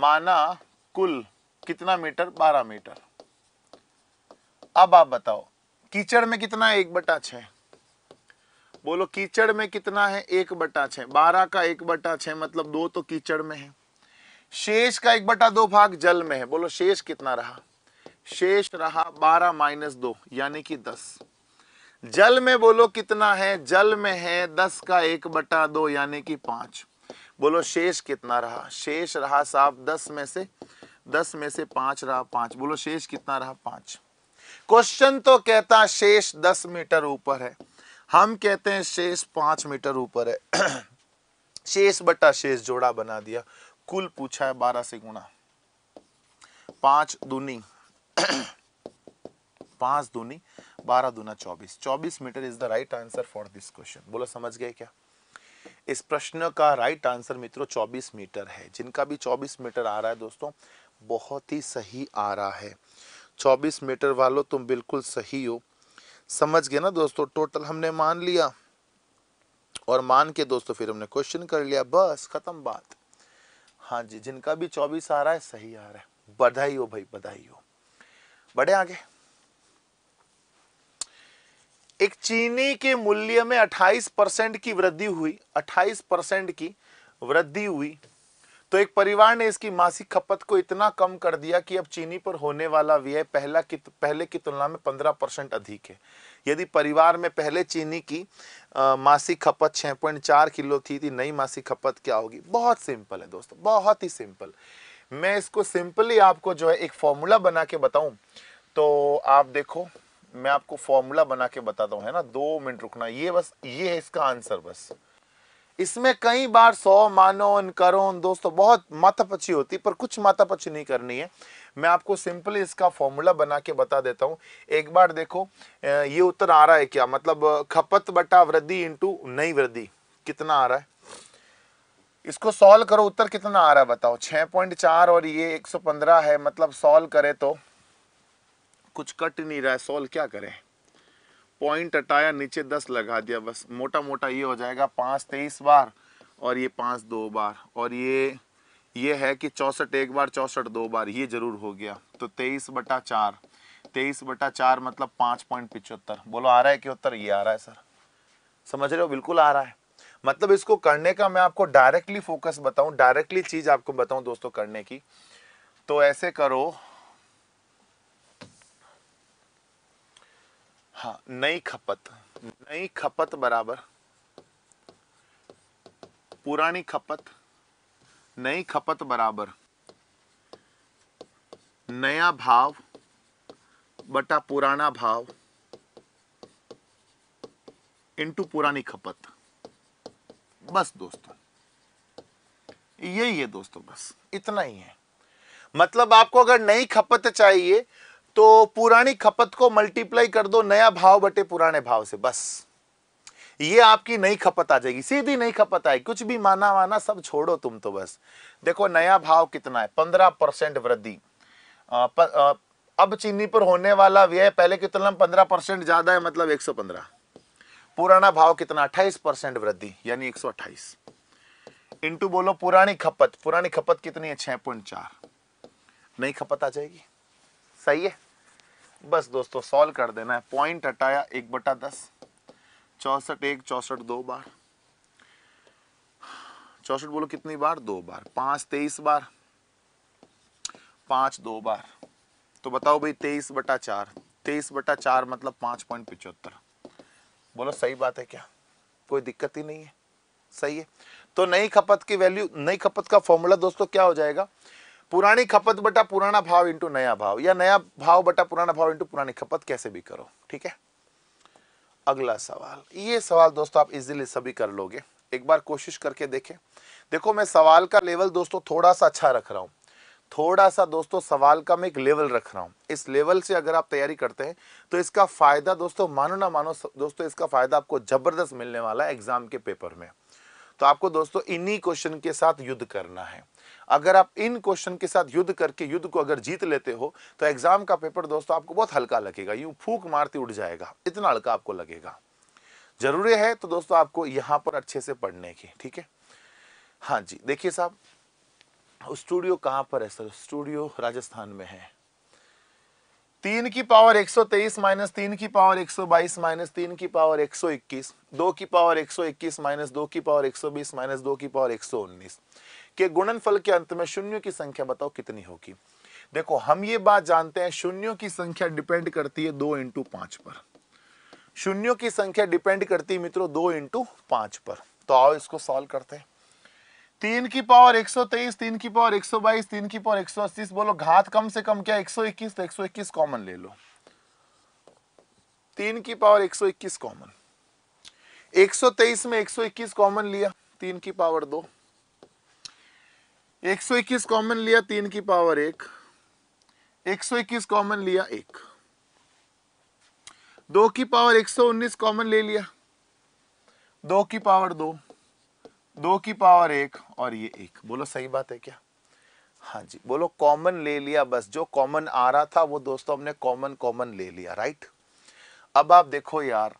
माना कुल कितना मीटर बारह मीटर अब आप बताओ कीचड़ में कितना है एक बटा छ बोलो कीचड़ में कितना है एक बटा छ बारह का एक बटा छ मतलब दो तो कीचड़ में है शेष का एक बटा दो भाग जल में है बोलो शेष कितना रहा शेष रहा बारह माइनस दो यानी कि दस जल में बोलो कितना है जल में है दस का एक बटा दो यानी कि पांच बोलो शेष कितना रहा शेष रहा साफ दस में से दस में से पांच रहा पांच बोलो शेष कितना रहा पांच क्वेश्चन तो कहता शेष दस मीटर ऊपर है हम कहते हैं शेष पांच मीटर ऊपर है *clears throat* शेष बटा शेष जोड़ा बना दिया कुल पूछा है बारह से गुणा पांच दूनी पांच दूनी बारह दूना चौबीस चौबीस metre is the right answer for this question बोलो समझ गए क्या इस प्रश्न का राइट आंसर मित्रों चौबीस मीटर है जिनका भी चौबीस मीटर आ रहा है दोस्तों बहुत ही सही आ रहा है चौबीस मीटर वालों तुम बिल्कुल सही हो समझ गए ना दोस्तों टोटल हमने मान लिया और मान के दोस्तों फिर हमने क्वेश्चन कर लिया बस खत्म बात हाँ जी जिनका भी चौबीस आ रहा है सही आ रहा है बधाई हो भाई बधाई हो बढ़े आगे एक चीनी के मूल्य में 28 परसेंट की वृद्धि हुई 28 परसेंट की वृद्धि हुई तो एक परिवार ने इसकी मासिक खपत को इतना कम कर दिया कि अब चीनी पर होने वाला व्यय पहला की पहले की तुलना में पंद्रह परसेंट अधिक है यदि परिवार में पहले चीनी की आ, मासिक खपत छः पॉइंट चार किलो थी थी नई मासिक खपत क्या होगी बहुत सिंपल है दोस्तों बहुत ही सिंपल मैं इसको सिंपली आपको जो है एक फॉर्मूला बना के बताऊँ तो आप देखो मैं आपको फॉर्मूला बना के बताता हूँ है ना दो मिनट रुकना ये बस ये है इसका आंसर बस इसमें कई बार सौ मानो इन करो इन दोस्तों बहुत माथापची होती पर कुछ माथापची नहीं करनी है मैं आपको सिंपली इसका फॉर्मूला बना के बता देता हूं एक बार देखो ये उत्तर आ रहा है क्या मतलब खपत बटा वृद्धि इंटू नई वृद्धि कितना आ रहा है इसको सॉल्व करो उत्तर कितना आ रहा है बताओ छह पॉइंट चार और ये एक सौ पंद्रह है मतलब सॉल्व करे तो कुछ कट नहीं रहा है सॉल्व क्या करें पॉइंट हटाया नीचे दस लगा दिया बस मोटा मोटा ये हो जाएगा पाँच तेईस बार और ये पाँच दो बार और ये ये है कि चौंसठ एक बार चौंसठ दो बार ये जरूर हो गया तो तेईस बटा चार तेईस बटा चार मतलब पाँच पॉइंट पिचहत्तर बोलो आ रहा है कि उत्तर ये आ रहा है सर समझ रहे हो बिल्कुल आ रहा है मतलब इसको करने का मैं आपको डायरेक्टली फोकस बताऊं डायरेक्टली चीज आपको बताऊं दोस्तों करने की तो ऐसे करो हाँ नई खपत नई खपत बराबर पुरानी खपत नई खपत बराबर नया भाव बटा पुराना भाव इंटू पुरानी खपत बस दोस्तों यही है दोस्तों बस इतना ही है मतलब आपको अगर नई खपत चाहिए तो पुरानी खपत को मल्टीप्लाई कर दो नया भाव बटे पुराने भाव से बस ये आपकी नई खपत आ जाएगी सीधी नई खपत आएगी कुछ भी माना वाना सब छोड़ो तुम तो बस देखो नया भाव कितना है पंद्रह परसेंट वृद्धि अब चीनी पर होने वाला व्यय पहले की तुलना में पंद्रह परसेंट ज्यादा है मतलब एक सौ पंद्रह पुराना भाव कितना अट्ठाईस परसेंट वृद्धि यानी एक सौ अट्ठाईस इंटू बोलो पुरानी खपत पुरानी खपत कितनी है छह पॉइंट चार नई खपत आ जाएगी सही है बस दोस्तों सॉल्व कर देना है पॉइंट हटाया एक बटा दस चौसठ एक चौसठ दो बार चौसठ बोलो कितनी बार दो बार पांच तेईस बार पांच दो बार तो बताओ भाई तेईस बटा चार तेईस बटा चार मतलब पांच पॉइंट पिचहत्तर बोलो सही बात है क्या कोई दिक्कत ही नहीं है सही है तो नई खपत की वैल्यू नई खपत का फॉर्मूला दोस्तों क्या हो जाएगा पुरानी खपत बटा पुराना भाव इंटू नया भाव या नया भाव बटा पुराना भाव इंटू पुरानी खपत कैसे भी करो ठीक है अगला सवाल ये सवाल दोस्तों आप इजीली सभी कर लोगे एक बार कोशिश करके देखें देखो मैं सवाल का लेवल दोस्तों थोड़ा सा अच्छा रख रहा हूँ थोड़ा सा दोस्तों सवाल का मैं एक लेवल रख रहा हूँ इस लेवल से अगर आप तैयारी करते हैं तो इसका फ़ायदा दोस्तों मानो ना मानो दोस्तों इसका फ़ायदा आपको ज़बरदस्त मिलने वाला है एग्ज़ाम के पेपर में तो आपको दोस्तों इन्हीं क्वेश्चन के साथ युद्ध करना है अगर आप इन क्वेश्चन के साथ युद्ध करके युद्ध को अगर जीत लेते हो तो एग्जाम का पेपर दोस्तों आपको बहुत हल्का लगेगा यूं फूक मारते उठ जाएगा इतना हल्का आपको लगेगा जरूरी है तो दोस्तों आपको यहां पर अच्छे से पढ़ने की ठीक है हाँ जी देखिए साहब स्टूडियो कहां पर है सर स्टूडियो राजस्थान में है तीन की पावर 123 सौ तेईस माइनस तीन की पावर 122 सौ बाईस माइनस तीन की पावर 121 सौ इक्कीस दो की पावर 121 सौ इक्कीस माइनस दो की पावर 120 सौ बीस माइनस दो की पावर 119 सौ कि गुणनफल के अंत में शून्यों की संख्या बताओ कितनी होगी देखो हम ये बात जानते हैं शून्यों की संख्या डिपेंड करती है दो इंटू पांच पर शून्यों की संख्या डिपेंड करती है मित्रों दो इंटू पांच पर तो आओ इसको सॉल्व करते हैं तीन की पावर 123, तीन की पावर 122, तीन की पावर 180 बोलो घात कम से कम क्या 121 तो 121 कॉमन ले लो तीन की पावर 121 कॉमन 123 में 121 कॉमन लिया तीन की पावर दो एक सौ इक्कीस कॉमन लिया तीन की पावर एक 121 सौ इक्कीस कॉमन लिया एक दो की पावर एक सौ उन्नीस कॉमन ले लिया दो की पावर दो दो की पावर एक और ये एक बोलो सही बात है क्या हाँ जी बोलो कॉमन ले लिया बस जो कॉमन आ रहा था वो दोस्तों हमने कॉमन कॉमन ले लिया राइट अब आप देखो यार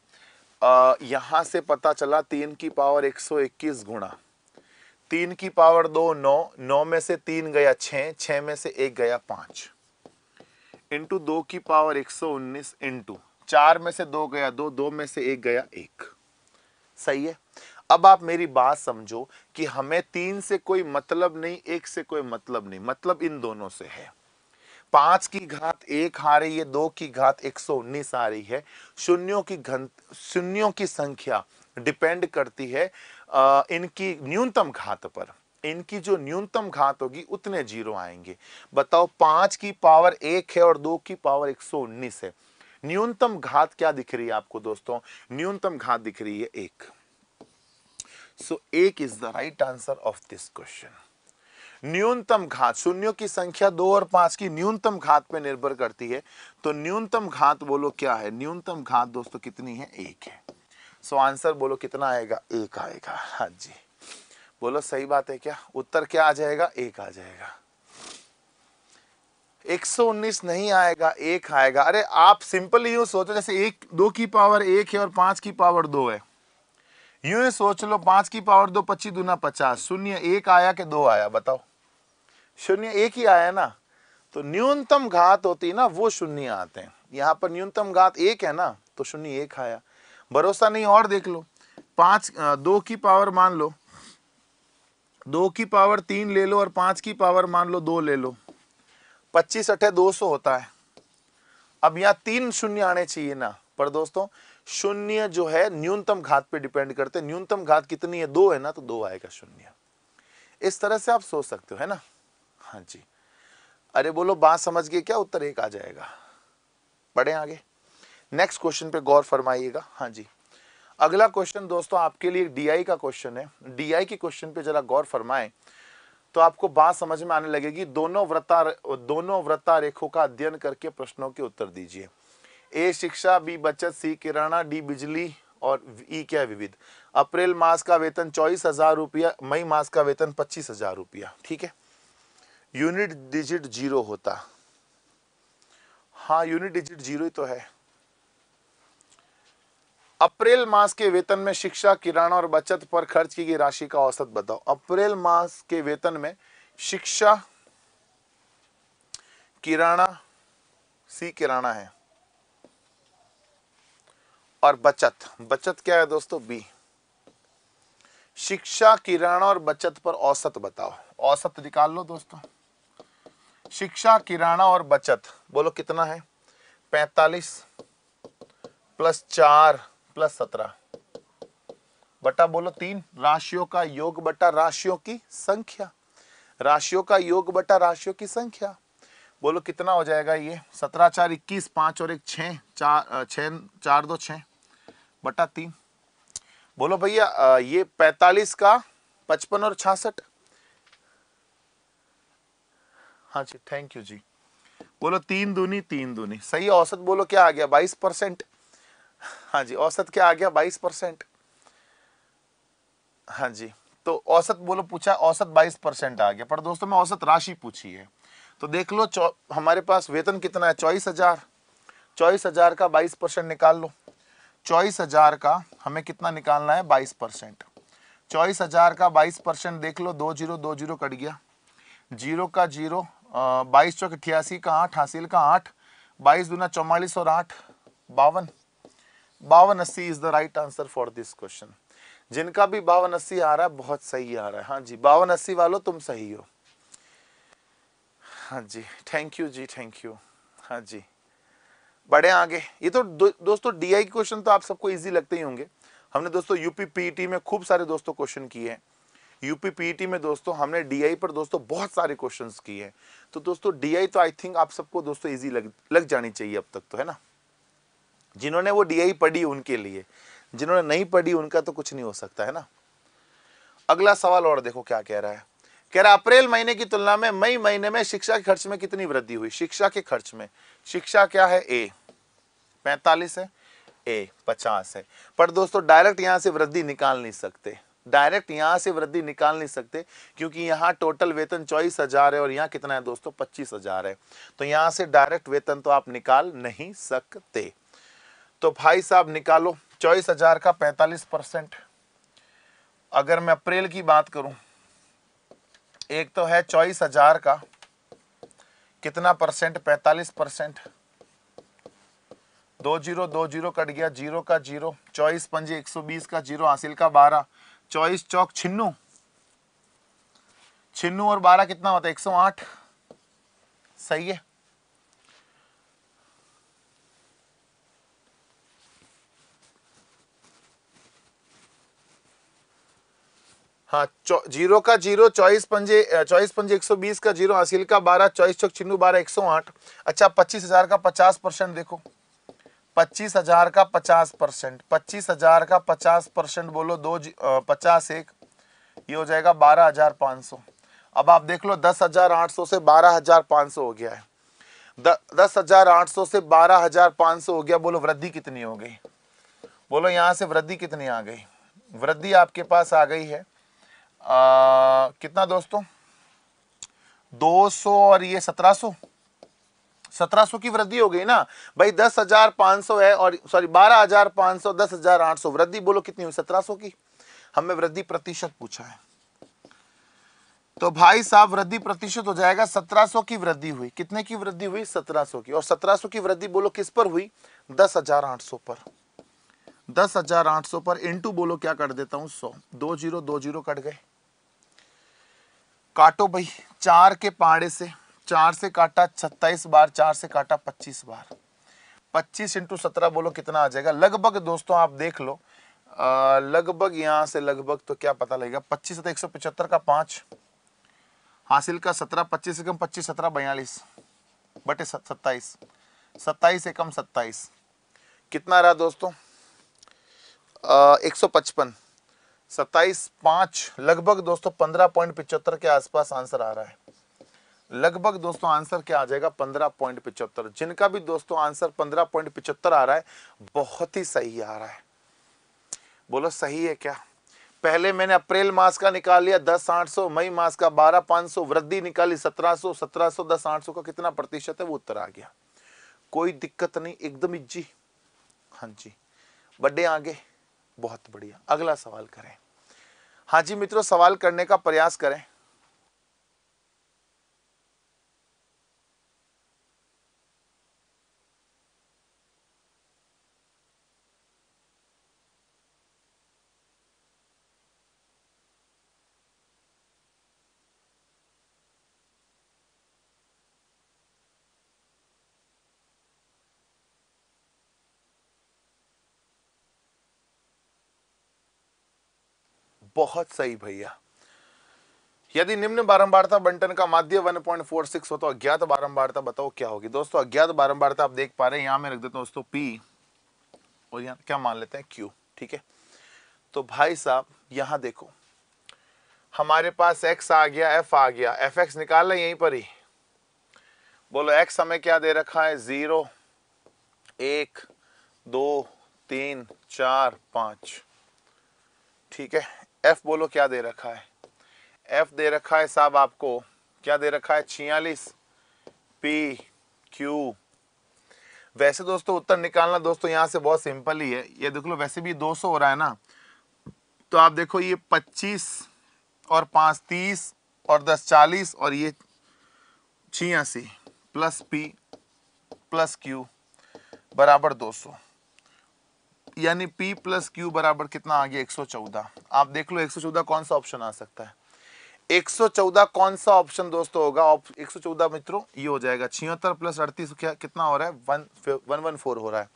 आ, यहां से पता चला तीन की पावर 121 गुणा तीन की पावर दो नौ नौ में से तीन गया छ में से एक गया पांच इंटू दो की पावर एक सौ उन्नीस इंटू चार में से दो गया दो दो में से एक गया एक सही है अब आप मेरी बात समझो कि हमें तीन से कोई मतलब नहीं एक से कोई मतलब नहीं मतलब इन दोनों से है पांच की घात एक आ रही है दो की घात एक सौ उन्नीस आ रही है शून्यों की घन शून्यों की संख्या डिपेंड करती है इनकी न्यूनतम घात पर इनकी जो न्यूनतम घात होगी उतने जीरो आएंगे बताओ पांच की पावर एक है और दो की पावर एक सौ उन्नीस है न्यूनतम घात क्या दिख रही है आपको दोस्तों न्यूनतम घात दिख रही है एक सो एक is the right answer of this question न्यूनतम घात शून्यों की संख्या दो और पांच की न्यूनतम घात पर निर्भर करती है तो न्यूनतम घात बोलो क्या है न्यूनतम घात दोस्तों कितनी है एक है सो आंसर बोलो कितना आएगा एक आएगा हाँ जी बोलो सही बात है क्या उत्तर क्या आ जाएगा एक आ जाएगा 119 नहीं आएगा एक आएगा अरे आप सिंपल यू सोचो जैसे एक दो की पावर एक है और पांच की पावर दो है यू ही सोच लो पांच की पावर दो पच्चीस दूना पचास शून्य एक आया कि दो आया बताओ शून्य एक ही आया ना तो न्यूनतम घात होती है ना वो शून्य आते हैं यहाँ पर न्यूनतम घात एक है ना तो शून्य एक आया भरोसा नहीं और देख लो पांच दो की पावर मान लो दो की पावर तीन ले लो और पांच की पावर मान लो दो ले लो पच्चीस अठे दो सौ होता है अब यहाँ तीन शून्य आने चाहिए ना पर दोस्तों शून्य जो है न्यूनतम घात पे डिपेंड करते हैं न्यूनतम घात कितनी है दो है ना तो दो आएगा शून्य इस तरह से आप सोच सकते हो है ना हाँ जी अरे बोलो बात समझ गए क्या उत्तर एक आ जाएगा पढ़े आगे नेक्स्ट क्वेश्चन पे गौर फरमाइएगा हाँ जी अगला क्वेश्चन दोस्तों आपके लिए डीआई का क्वेश्चन है डीआई के क्वेश्चन पे जरा गौर फरमाएं तो आपको बात समझ में आने लगेगी दोनों व्रता दोनों व्रता रेखों का अध्ययन करके प्रश्नों के उत्तर दीजिए ए शिक्षा बी बचत सी किराना डी बिजली और ई क्या विविध अप्रैल मास का वेतन चौबीस हजार रुपया मई मास का वेतन पच्चीस हजार रुपया ठीक है यूनिट डिजिट जीरो होता हाँ यूनिट डिजिट जीरो ही तो है अप्रैल मास के वेतन में शिक्षा किराना और बचत पर खर्च की गई राशि का औसत बताओ अप्रैल मास के वेतन में शिक्षा किराना सी किराना है और बचत बचत क्या है दोस्तों बी शिक्षा किराना और बचत पर औसत बताओ औसत निकाल लो दोस्तों शिक्षा किराना और बचत बोलो कितना है पैतालीस प्लस चार प्लस सत्रह बटा बोलो तीन राशियों का योग बटा राशियों की संख्या राशियों का योग बटा राशियों की संख्या बोलो कितना हो जाएगा ये सत्रह चार इक्कीस पांच और एक छः चार चार दो छः बटा तीन बोलो भैया ये पैतालीस का पचपन और छासठ हाँ जी थैंक यू जी बोलो तीन दूनी तीन दूनी सही औसत बोलो क्या आ गया बाईस परसेंट हाँ जी औसत क्या आ गया बाईस परसेंट हाँ जी तो औसत बोलो पूछा औसत बाईस परसेंट आ गया पर दोस्तों मैं औसत राशि पूछी है तो देख लो हमारे पास वेतन कितना है चौबीस हजार चौबीस हजार का बाईस परसेंट निकाल लो चौबीस हजार का हमें कितना निकालना है बाईस परसेंट चौबीस हजार का बाईस परसेंट देख लो दो जीरो दो जीरो कट गया जीरो का जीरो बाईस चौक अठियासी का आठ हासिल का आठ बाईस दूना चौवालीस और आठ बावन बावन अस्सी is the right answer for this question जिनका भी बावन अस्सी आ रहा है बहुत सही आ रहा है हाँ जी बावन अस्सी वालों तुम सही हो हाँ जी थैंक यू जी थैंक यू हाँ जी बड़े आगे ये तो दो, दोस्तों डीआई क्वेश्चन तो आप सबको इजी लगते ही होंगे हमने दोस्तों यूपी पीईटी e में खूब सारे दोस्तों क्वेश्चन किए हैं यूपी पीईटी e में दोस्तों हमने डीआई पर दोस्तों बहुत सारे क्वेश्चंस किए हैं तो दोस्तों डीआई तो आई थिंक आप सबको दोस्तों इजी लग लग जानी चाहिए अब तक तो है ना जिन्होंने वो डीआई पढ़ी उनके लिए जिन्होंने नहीं पढ़ी उनका तो कुछ नहीं हो सकता है ना अगला सवाल और देखो क्या कह रहा है कह रहा अप्रैल महीने की तुलना में मई महीने में शिक्षा के खर्च में कितनी वृद्धि हुई शिक्षा के खर्च में शिक्षा क्या है ए पैंतालीस है ए पचास है पर दोस्तों डायरेक्ट यहाँ से वृद्धि निकाल नहीं सकते डायरेक्ट यहाँ से वृद्धि निकाल नहीं सकते क्योंकि यहाँ टोटल वेतन चौबीस हजार है और यहाँ कितना है दोस्तों पच्चीस हजार है तो यहाँ से डायरेक्ट वेतन तो आप निकाल नहीं सकते तो भाई साहब निकालो चौबीस हजार का पैतालीस परसेंट अगर मैं अप्रैल की बात करूं एक तो है चौबीस हजार का कितना परसेंट पैतालीस परसेंट दो जीरो दो जीरो कट गया जीरो का जीरो चौबीस पंजे एक सौ बीस का जीरो हासिल का बारह चौबीस चौक छिन्नू छिन्नू और बारह कितना होता है एक सौ आठ सही है हाँ जीरो का जीरो चौबीस पंजे चौबीस पंजे एक सौ बीस का जीरो हासिल का बारह चौबीस चौक चिन्नू बारह एक सौ आठ अच्छा पच्चीस हजार का पचास परसेंट देखो पच्चीस हजार का पचास परसेंट पच्चीस हजार का पचास परसेंट बोलो दो पचास एक ये हो जाएगा बारह हजार पाँच सौ अब आप देख लो दस हजार आठ सौ से बारह हजार पाँच सौ हो गया है दस हजार आठ सौ से बारह हजार पाँच सौ हो गया बोलो वृद्धि कितनी हो गई बोलो यहाँ से वृद्धि कितनी आ गई वृद्धि आपके पास आ गई है कितना दोस्तों 200 और ये 1700 1700 की वृद्धि हो गई ना भाई 10,500 है और सॉरी 12,500 पांच वृद्धि बोलो कितनी हुई 1700 की हमें वृद्धि प्रतिशत पूछा है तो भाई साहब वृद्धि प्रतिशत हो जाएगा 1700 की वृद्धि हुई कितने की वृद्धि हुई 1700 की और 1700 की वृद्धि बोलो किस पर हुई 10,800 पर 10,800 पर इंटू बोलो क्या कर देता हूं 100 दो जीरो दो जीरो कट गए काटो भाई चार के पहाड़े से चार से काटा सत्ताईस बार चार से काटा पच्चीस बार पच्चीस इंटू सत्रह बोलो कितना आ जाएगा लगभग दोस्तों आप देख लो लगभग यहाँ से लगभग तो क्या पता लगेगा पच्चीस तो एक सौ पचहत्तर का पांच हासिल का सत्रह पच्चीस एकम पच्चीस सत्रह बयालीस बटे सत्ताईस सत्ताईस एकम सत्ताईस कितना रहा दोस्तों एक सौ पचपन सत्ताईस पांच लगभग दोस्तों पंद्रह पॉइंट पिचहत्तर के आसपास आंसर आ रहा है लगभग दोस्तों आंसर क्या आ जाएगा पंद्रह पॉइंट पिचहत्तर जिनका भी दोस्तों आंसर पंद्रह पॉइंट पिचहत्तर आ रहा है बहुत ही सही आ रहा है बोलो सही है क्या पहले मैंने अप्रैल मास का निकाल लिया दस आठ सौ मई मास का बारह पांच सौ वृद्धि निकाली सत्रह सो सत्रह सो दस आठ सौ का कितना प्रतिशत है वो उत्तर आ गया कोई दिक्कत नहीं एकदम इज्जी हाँ जी बड्डे आगे बहुत बढ़िया अगला सवाल करें हाँ जी मित्रों सवाल करने का प्रयास करें बहुत सही भैया यदि निम्न बारंबारता बंटन का माध्य 1.46 हो तो अज्ञात बारंबारता बताओ क्या होगी दोस्तों अज्ञात बारंबारता आप देख पा रहे हैं यहां मैं रख देता हूँ दोस्तों पी और यहां क्या मान लेते हैं क्यू ठीक है तो भाई साहब यहां देखो हमारे पास एक्स आ गया एफ आ गया एफ एक्स निकाल यहीं पर ही बोलो एक्स हमें क्या दे रखा है जीरो एक दो तीन चार पांच ठीक है एफ बोलो क्या दे रखा है एफ दे रखा है साहब आपको क्या दे रखा है छियालीस पी क्यू वैसे दोस्तों उत्तर निकालना दोस्तों यहां से बहुत सिंपल ही है ये देख लो वैसे भी 200 हो रहा है ना तो आप देखो ये 25 और 5 30 और 10 40 और ये छियासी प्लस पी प्लस क्यू बराबर 200 यानी p प्लस क्यू बराबर कितना आ गया 114 आप देख लो 114 कौन सा ऑप्शन आ सकता है 114 कौन सा ऑप्शन दोस्तों होगा आप 114 मित्रों ये हो जाएगा छिहत्तर प्लस अड़तीस कितना हो रहा है वन वन वन फोर हो रहा है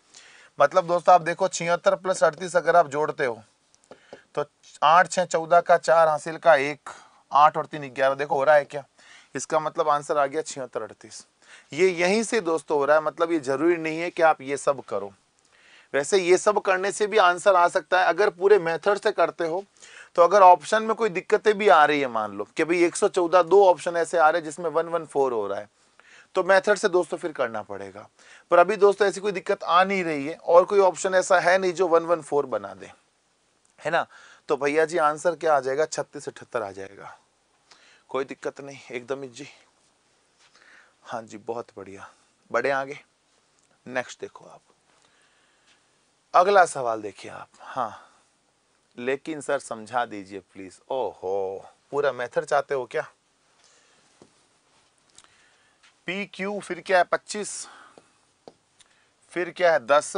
मतलब दोस्तों आप देखो छिहत्तर प्लस अड़तीस अगर आप जोड़ते हो तो आठ छः चौदह का चार हासिल का एक आठ और तीन ग्यारह देखो हो रहा है क्या इसका मतलब आंसर आ गया छिहत्तर अड़तीस ये यहीं से दोस्तों हो रहा है मतलब ये जरूरी नहीं है कि आप ये सब करो वैसे ये सब करने से भी आंसर आ सकता है अगर पूरे मेथड से करते हो तो अगर ऑप्शन में कोई दिक्कतें भी आ रही है मान लो कि भाई 114 दो ऑप्शन ऐसे आ रहे हैं जिसमें फोर हो रहा है तो मेथड से दोस्तों फिर करना पड़ेगा पर अभी दोस्तों ऐसी कोई दिक्कत आ नहीं रही है और कोई ऑप्शन ऐसा है नहीं जो वन वन फोर बना दे है ना तो भैया जी आंसर क्या आ जाएगा छत्तीस अठहत्तर आ जाएगा कोई दिक्कत नहीं एकदम जी हाँ जी बहुत बढ़िया बड़े आगे नेक्स्ट देखो आप अगला सवाल देखिए आप हाँ लेकिन सर समझा दीजिए प्लीज ओहो पूरा मेथड चाहते हो क्या पी क्यू फिर क्या है पच्चीस फिर क्या है दस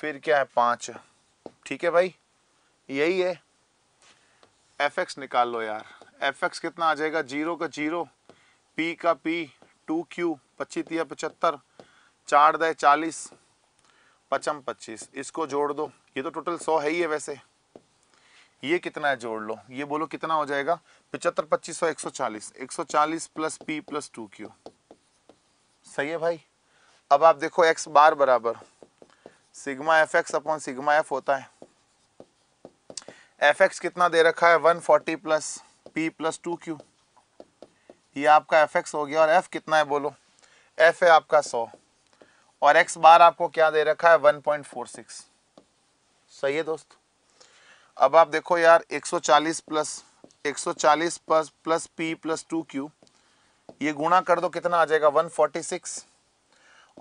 फिर क्या है पांच ठीक है भाई यही है एफ एक्स निकाल लो यार एफ एक्स कितना आ जाएगा जीरो का जीरो पी का पी टू क्यू पच्चीस पचहत्तर चार दे चालीस पचम पच्चीस इसको जोड़ दो ये तो टोटल सौ है ही है वैसे ये कितना है जोड़ लो ये बोलो कितना हो जाएगा पिछहत्तर पच्चीस सौ एक सौ चालीस एक सौ चालीस plus p plus two q सही है भाई अब आप देखो एक्स बार बराबर sigma f x upon sigma f होता है एफ एक्स कितना दे रखा है one forty plus p plus two q ये आपका एफ एक्स हो गया और एफ कितना है बोलो एफ है आपका सौ और एक्स बार आपको क्या दे रखा है 1.46 सही है दोस्त अब आप देखो यार 140 plus 140 plus plus p plus two q ये गुणा कर दो कितना आ जाएगा 146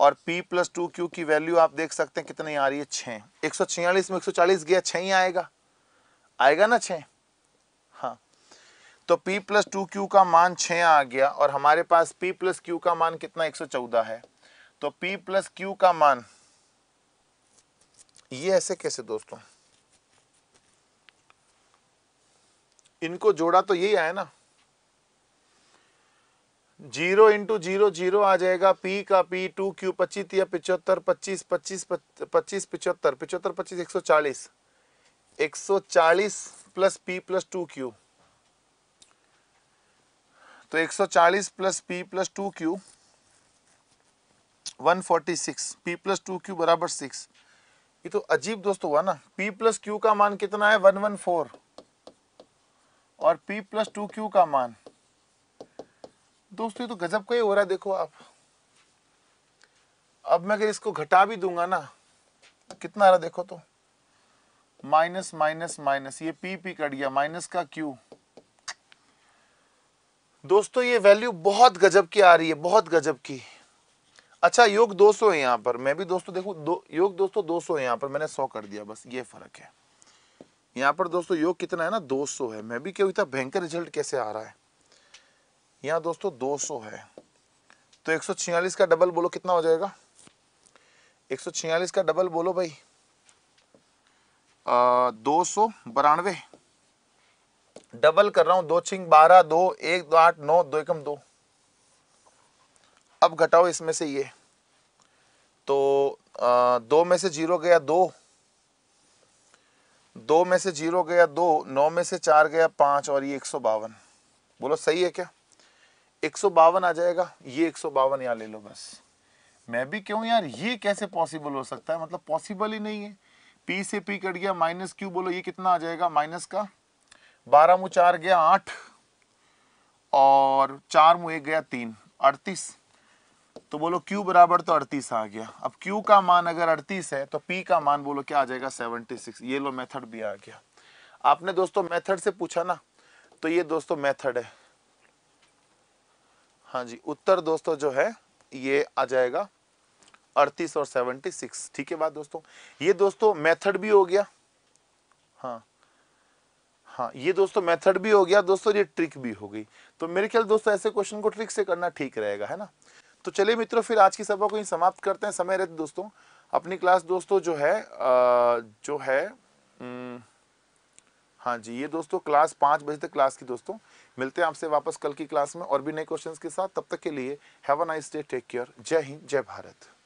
और p प्लस टू क्यू की वैल्यू आप देख सकते हैं कितनी आ रही है छः एक सौ छियालीस में एक सौ चालीस गया छः ही आएगा आएगा ना छः हाँ तो p प्लस टू क्यू का मान छः आ गया और हमारे पास p प्लस क्यू का मान कितना एक सौ चौदह है तो P प्लस क्यू का मान ये ऐसे कैसे दोस्तों इनको जोड़ा तो यही आया ना जीरो इंटू जीरो जीरो आ जाएगा पी का पी टू क्यू पच्चीस या पच्चीस पच्चीस पच्चीस पिछहत्तर पिछहत्तर पच्चीस एक सौ चालीस एक सौ चालीस plus p plus two q तो एक सौ चालीस plus p plus two q one forty six p plus two q बराबर सिक्स ये तो अजीब दोस्तों हुआ ना p प्लस क्यू का मान कितना है वन वन फोर और p प्लस टू क्यू का मान दोस्तों ये तो गजब का ही हो रहा है देखो आप अब मैं अगर इसको घटा भी दूंगा ना कितना आ रहा देखो तो माइनस माइनस माइनस ये p p कट गया माइनस का q दोस्तों ये वैल्यू बहुत गजब की आ रही है बहुत गजब की अच्छा योग 200 है यहाँ पर मैं भी दोस्तों देखू दो, योग दोस्तों 200 है यहाँ पर मैंने 100 कर दिया बस ये फर्क है यहाँ पर दोस्तों योग कितना है ना 200 है मैं भी क्यों इतना भयंकर रिजल्ट कैसे आ रहा है यहाँ दोस्तों 200 है तो 146 का डबल बोलो कितना हो जाएगा 146 का डबल बोलो भाई आ, दो सौ बरानवे डबल कर रहा हूँ दो छिंग बारह दो एक दो आठ नौ दो एकम दो, दो, दो, दो, दो अब घटाओ इसमें से ये तो आ, दो में से जीरो गया दो दो में से जीरो गया दो नौ में से चार गया पांच और ये एक सौ बावन बोलो सही है क्या एक सौ बावन आ जाएगा ये एक सौ बावन यहाँ ले लो बस मैं भी क्यों यार ये कैसे पॉसिबल हो सकता है मतलब पॉसिबल ही नहीं है पी से पी कट गया माइनस क्यू बोलो ये कितना आ जाएगा माइनस का बारह मु चार गया आठ और चार मु एक गया तीन अड़तीस तो बोलो Q बराबर तो अड़तीस आ गया अब Q का मान अगर अड़तीस है तो P का मान बोलो क्या आ जाएगा 76 ये लो मेथड भी आ गया आपने दोस्तों मेथड से पूछा ना तो ये दोस्तों मेथड है हाँ जी उत्तर दोस्तों जो है ये आ जाएगा अड़तीस और 76 सिक्स ठीक है बात दोस्तों ये दोस्तों मेथड भी हो गया हाँ हाँ ये दोस्तों मेथड भी हो गया दोस्तों ये ट्रिक भी हो गई तो मेरे ख्याल दोस्तों ऐसे क्वेश्चन को ट्रिक से करना ठीक रहेगा है ना तो चलिए मित्रों फिर आज की सभा को ही समाप्त करते हैं समय रहते दोस्तों अपनी क्लास दोस्तों जो है जो है हाँ जी ये दोस्तों क्लास पांच बजे तक क्लास की दोस्तों मिलते हैं आपसे वापस कल की क्लास में और भी नए क्वेश्चंस के साथ तब तक के लिए have a nice day take care जय हिंद जय भारत